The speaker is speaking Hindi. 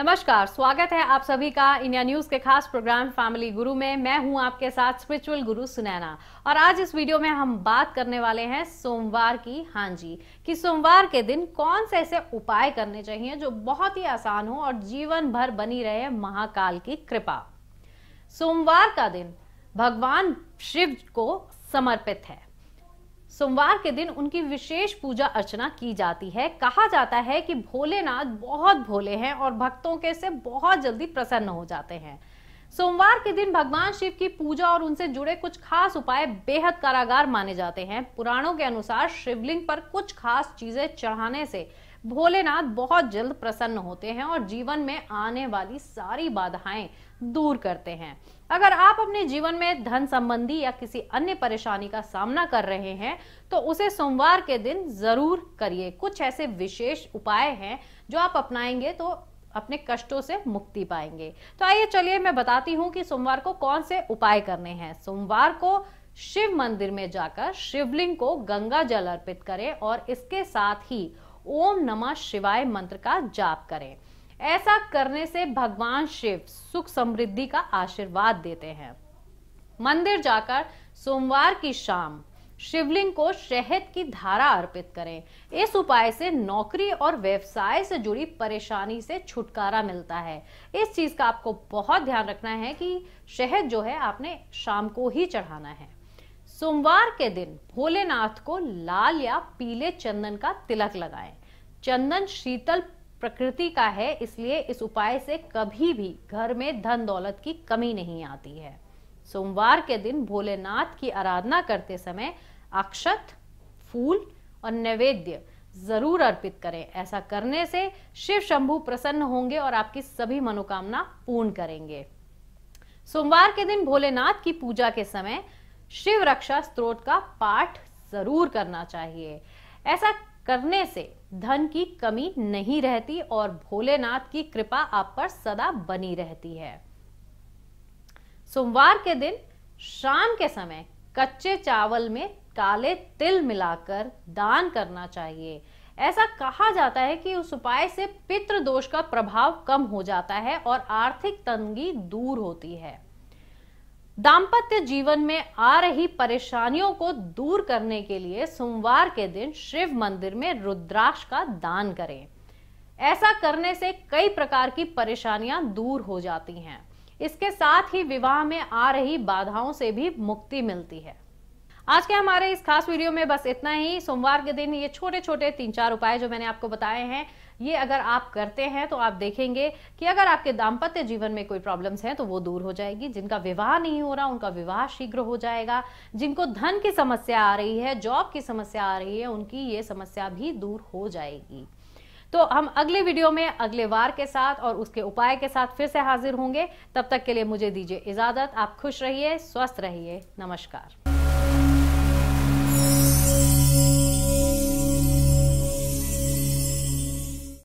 नमस्कार स्वागत है आप सभी का इंडिया न्यूज के खास प्रोग्राम फैमिली गुरु में मैं हूं आपके साथ स्पिरिचुअल गुरु सुनैना और आज इस वीडियो में हम बात करने वाले हैं सोमवार की हांजी जी कि सोमवार के दिन कौन से ऐसे उपाय करने चाहिए जो बहुत ही आसान हो और जीवन भर बनी रहे महाकाल की कृपा सोमवार का दिन भगवान शिव को समर्पित है सोमवार के दिन उनकी विशेष पूजा अर्चना की जाती है कहा जाता है कि भोलेनाथ बहुत भोले हैं और भक्तों के से बहुत जल्दी प्रसन्न हो जाते हैं सोमवार के दिन भगवान शिव की पूजा और उनसे जुड़े कुछ खास उपाय बेहद कारागार माने जाते हैं पुराणों के अनुसार शिवलिंग पर कुछ खास चीजें चढ़ाने से भोलेनाथ बहुत जल्द प्रसन्न होते हैं और जीवन में आने वाली सारी बाधाएं दूर करते हैं अगर आप अपने जीवन में धन संबंधी या किसी अन्य परेशानी का सामना कर रहे हैं तो उसे सोमवार के दिन जरूर करिए कुछ ऐसे विशेष उपाय हैं जो आप अपनाएंगे तो अपने कष्टों से मुक्ति पाएंगे तो आइए चलिए मैं बताती हूं कि सोमवार को कौन से उपाय करने हैं सोमवार को शिव मंदिर में जाकर शिवलिंग को गंगा जल अर्पित करें और इसके साथ ही ओम नमः शिवाय मंत्र का जाप करें ऐसा करने से भगवान शिव सुख समृद्धि का आशीर्वाद देते हैं मंदिर जाकर सोमवार की शाम शिवलिंग को शहद की धारा अर्पित करें इस उपाय से नौकरी और व्यवसाय से जुड़ी परेशानी से छुटकारा मिलता है इस चीज का आपको बहुत ध्यान रखना है कि शहद जो है आपने शाम को ही चढ़ाना है सोमवार के दिन भोलेनाथ को लाल या पीले चंदन का तिलक लगाएं चंदन शीतल प्रकृति का है इसलिए इस उपाय से कभी भी घर में धन दौलत की कमी नहीं आती है सोमवार के दिन भोलेनाथ की आराधना करते समय अक्षत फूल और नैवेद्य जरूर अर्पित करें ऐसा करने से शिव शंभु प्रसन्न होंगे और आपकी सभी मनोकामना पूर्ण करेंगे सोमवार के दिन भोलेनाथ की पूजा के समय शिव रक्षा स्त्रोत का पाठ जरूर करना चाहिए ऐसा करने से धन की कमी नहीं रहती और भोलेनाथ की कृपा आप पर सदा बनी रहती है सोमवार के दिन शाम के समय कच्चे चावल में काले तिल मिलाकर दान करना चाहिए ऐसा कहा जाता है कि उस उपाय से पित्र दोष का प्रभाव कम हो जाता है और आर्थिक तंगी दूर होती है दाम्पत्य जीवन में आ रही परेशानियों को दूर करने के लिए सोमवार के दिन शिव मंदिर में रुद्राक्ष का दान करें ऐसा करने से कई प्रकार की परेशानियां दूर हो जाती हैं इसके साथ ही विवाह में आ रही बाधाओं से भी मुक्ति मिलती है आज के हमारे इस खास वीडियो में बस इतना ही सोमवार के दिन ये छोटे छोटे तीन चार उपाय जो मैंने आपको बताए हैं ये अगर आप करते हैं तो आप देखेंगे कि अगर आपके दाम्पत्य जीवन में कोई प्रॉब्लम्स हैं तो वो दूर हो जाएगी जिनका विवाह नहीं हो रहा उनका विवाह शीघ्र हो जाएगा जिनको धन की समस्या आ रही है जॉब की समस्या आ रही है उनकी ये समस्या भी दूर हो जाएगी तो हम अगले वीडियो में अगले वार के साथ और उसके उपाय के साथ फिर से हाजिर होंगे तब तक के लिए मुझे दीजिए इजाजत आप खुश रहिए स्वस्थ रहिए नमस्कार